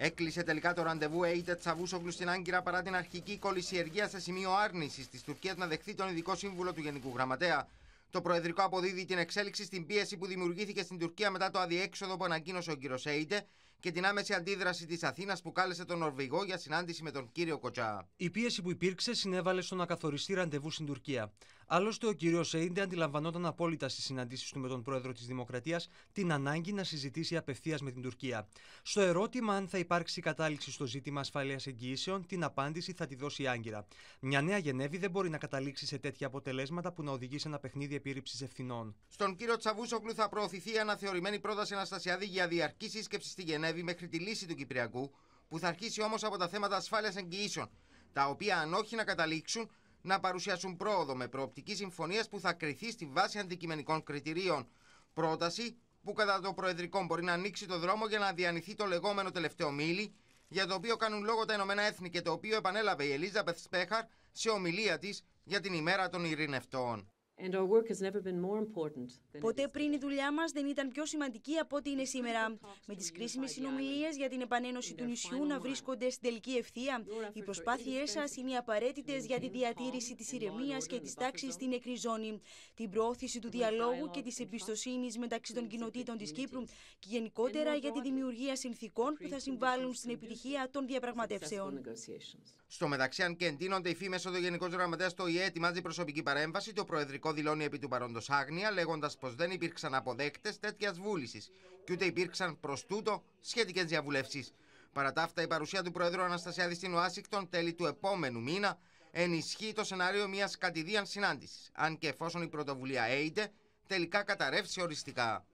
Έκλεισε τελικά το ραντεβού Έιτε Τσαβούσοβλου στην Άγκυρα παρά την αρχική κολυσιεργία σε σημείο άρνησης της Τουρκίας να δεχθεί τον ειδικό σύμβουλο του Γενικού Γραμματέα. Το Προεδρικό αποδίδει την εξέλιξη στην πίεση που δημιουργήθηκε στην Τουρκία μετά το αδιέξοδο που ανακοίνωσε ο κύριος Έιτε και την άμεση αντίδραση της Αθήνας που κάλεσε τον Νορβηγό για συνάντηση με τον κύριο Κοτσά. Η πίεση που υπήρξε συνέβαλε στο να καθοριστεί ραντεβού στην Τουρκία. Άλλωστε, ο κύριος Σέιντε αντιλαμβανόταν απόλυτα στις συναντήσεις του με τον πρόεδρο της Δημοκρατίας την ανάγκη να συζητήσει απευθείας με την Τουρκία. Στο ερώτημα αν θα υπάρξει κατάληξη στο ζήτημα ασφαλείας εγγυήσεων, την απάντηση θα τη δώσει Άγκυρα. Μια νέα Γενέβη δεν μπορεί να καταλήξει σε τέτοια αποτελέσματα που να οδηγεί σε ένα παιχνίδι επίρρηψης ευθυνών. Στον κύριο Τσαβούσοκλου θα προωθηθεί η αναθεωρημένη πρόταση Αναστασιαδή για διαρκή σύσκεψη στη Γενέβη μέχρι τη λύση του Κυπριακού, που θα αρχίσει όμως από τα θέματα ασφάλειας εγγυήσεων, τα οποία αν όχι να καταλήξουν να παρουσιάσουν πρόοδο με προοπτική συμφωνίας που θα κρυθεί στη βάση αντικειμενικών κριτηρίων. Πρόταση που κατά το Προεδρικό μπορεί να ανοίξει το δρόμο για να διανυθεί το λεγόμενο τελευταίο μήλι, για το οποίο κάνουν λόγο τα Ηνωμένα Έθνη και το οποίο επανέλαβε η Ελίζα Σπέχαρ σε ομιλία της για την ημέρα των ειρηνευτών. Ποτέ πριν η δουλειά μας δεν ήταν πιο σημαντική από ό,τι είναι σήμερα. Με τις κρίσιμες συνομιλίες για την επανένωση του νησιού να βρίσκονται στην τελική ευθεία, οι προσπάθειές σας είναι απαραίτητες απαραίτητες για τη διατήρηση της ηρεμίας και της τάξης στην νεκρή ζώνη, την προώθηση του διαλόγου και της εμπιστοσύνης μεταξύ των κοινοτήτων της Κύπρου και γενικότερα για τη δημιουργία συνθήκων που θα συμβάλλουν στην επιτυχία των διαπραγματεύσεων. Στο μεταξύ, αν και εντείνονται οι φήμες, ο Γενικός Γραμματέας του ΙΕ ετοιμάζει προσωπική παρέμβαση, το Προεδρικό αυτό δηλώνει επί του παρόντος άγνοια, λέγοντας πως δεν υπήρξαν αποδέκτες τέτοιας βούλησης και ούτε υπήρξαν προς τούτο σχετικές διαβουλεύσεις. Παρά τα αυτά, η παρουσία του Προέδρου Αναστασιάδη στην Ουάσιγκτον τέλη του επόμενου μήνα ενισχύει το σενάριο μιας κατηδίαν συνάντησης, αν και εφόσον η πρωτοβουλία έιντε, τελικά καταρρεύσει οριστικά.